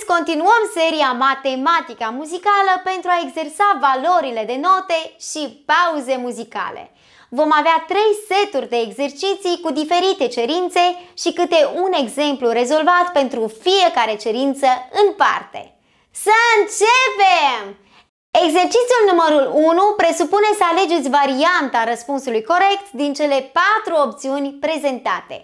Astăzi continuăm seria Matematica muzicală pentru a exersa valorile de note și pauze muzicale. Vom avea trei seturi de exerciții cu diferite cerințe și câte un exemplu rezolvat pentru fiecare cerință în parte. Să începem! Exercițiul numărul 1 presupune să alegeți varianta răspunsului corect din cele patru opțiuni prezentate.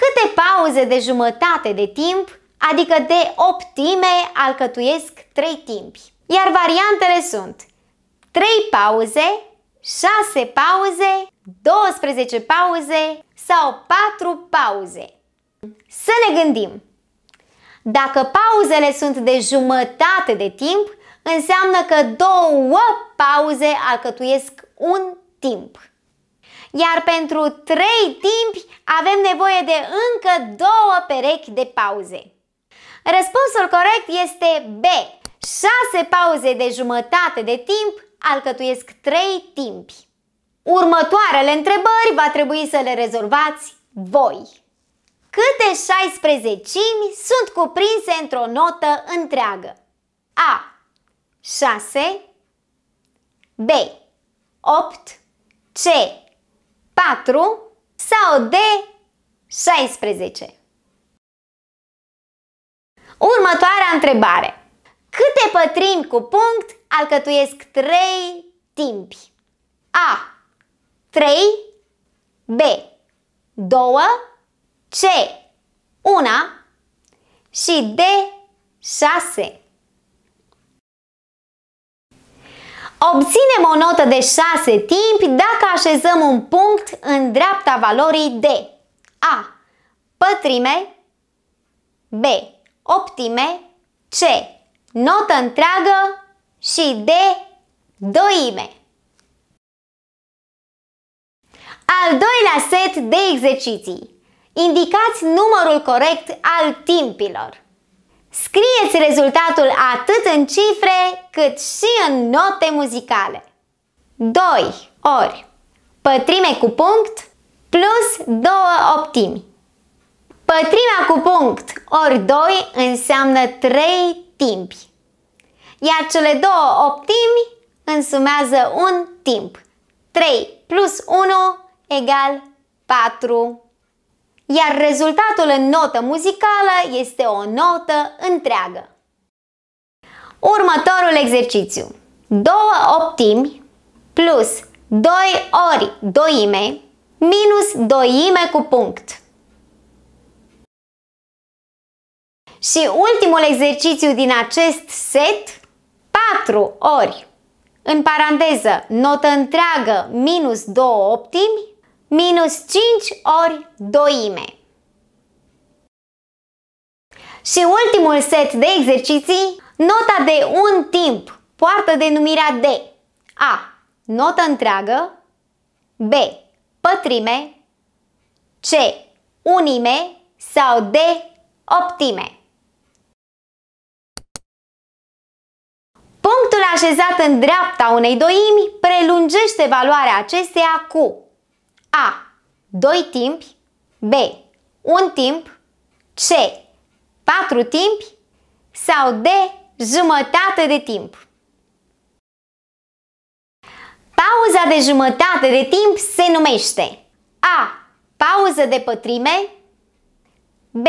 Câte pauze de jumătate de timp adică de optime alcătuiesc trei timpi. Iar variantele sunt 3 pauze, 6 pauze, 12 pauze sau 4 pauze. Să ne gândim! Dacă pauzele sunt de jumătate de timp, înseamnă că două pauze alcătuiesc un timp. Iar pentru trei timpi avem nevoie de încă două perechi de pauze. Răspunsul corect este B. 6 pauze de jumătate de timp alcătuiesc 3 timpi. Următoarele întrebări va trebui să le rezolvați voi. Câte 16 sunt cuprinse într-o notă întreagă? A. 6 B. 8 C. 4 sau D. 16 Următoarea întrebare. Câte pătrimi cu punct alcătuiesc 3 timpi? A. 3 B. 2 C. 1 și D. 6 Obținem o notă de 6 timpi dacă așezăm un punct în dreapta valorii D. A. Pătrime B optime, C. Notă întreagă și D. Doime. Al doilea set de exerciții. Indicați numărul corect al timpilor. Scrieți rezultatul atât în cifre cât și în note muzicale. 2 ori pătrime cu punct plus 2 optimi. Pătrimea cu punct ori 2 înseamnă 3 timpi, iar cele două optimi însumează un timp. 3 plus 1 egal 4. Iar rezultatul în notă muzicală este o notă întreagă. Următorul exercițiu. 2 optimi plus 2 ori doime minus doime cu punct Și ultimul exercițiu din acest set, 4 ori. În paranteză, notă întreagă minus 2 optimi, minus 5 ori doime. Și ultimul set de exerciții, nota de un timp poartă denumirea de A. Notă întreagă B. Pătrime C. Unime sau D. Optime așezat în dreapta unei doimi, prelungește valoarea acesteia cu A. 2 timpi B. 1 timp C. 4 timpi sau D. Jumătate de timp. Pauza de jumătate de timp se numește A. Pauză de pătrime B.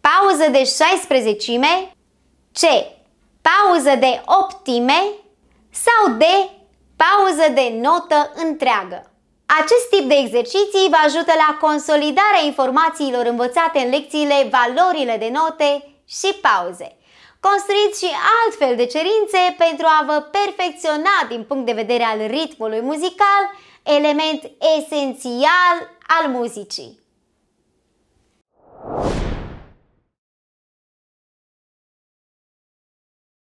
Pauză de 16 C pauză de optime sau de pauză de notă întreagă. Acest tip de exerciții vă ajută la consolidarea informațiilor învățate în lecțiile, valorile de note și pauze. Construiți și altfel de cerințe pentru a vă perfecționa din punct de vedere al ritmului muzical, element esențial al muzicii.